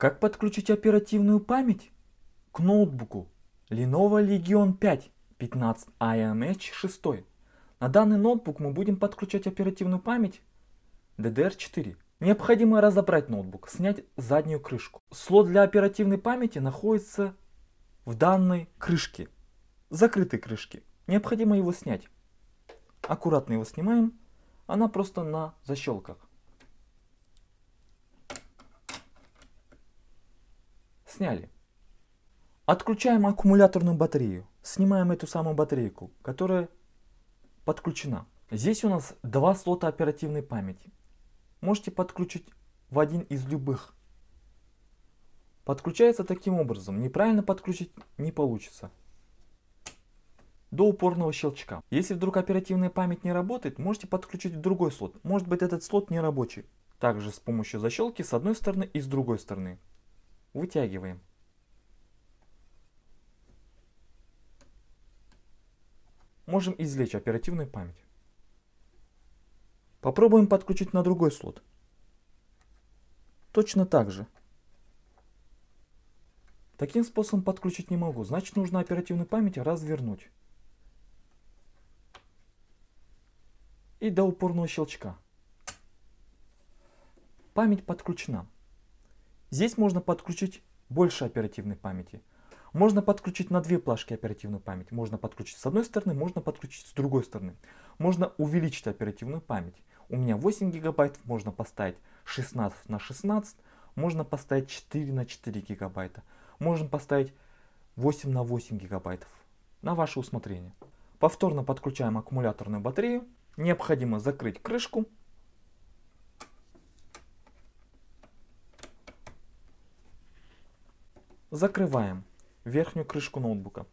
Как подключить оперативную память? К ноутбуку Lenovo Legion 5 15 IMH 6. На данный ноутбук мы будем подключать оперативную память DDR4. Необходимо разобрать ноутбук, снять заднюю крышку. Слот для оперативной памяти находится в данной крышке, закрытой крышке. Необходимо его снять. Аккуратно его снимаем, она просто на защелках. сняли. Отключаем аккумуляторную батарею. Снимаем эту самую батарейку, которая подключена. Здесь у нас два слота оперативной памяти. Можете подключить в один из любых. Подключается таким образом. Неправильно подключить не получится. До упорного щелчка. Если вдруг оперативная память не работает, можете подключить другой слот. Может быть этот слот не рабочий. Также с помощью защелки с одной стороны и с другой стороны. Вытягиваем. Можем извлечь оперативную память. Попробуем подключить на другой слот. Точно так же. Таким способом подключить не могу, значит нужно оперативную память развернуть. И до упорного щелчка. Память подключена. Здесь можно подключить больше оперативной памяти. Можно подключить на две плашки оперативную память. Можно подключить с одной стороны, можно подключить с другой стороны. Можно увеличить оперативную память. У меня 8 гигабайт, можно поставить 16 на 16, можно поставить 4 на 4 гигабайта, можно поставить 8 на 8 гигабайтов. На ваше усмотрение. Повторно подключаем аккумуляторную батарею. Необходимо закрыть крышку Закрываем верхнюю крышку ноутбука.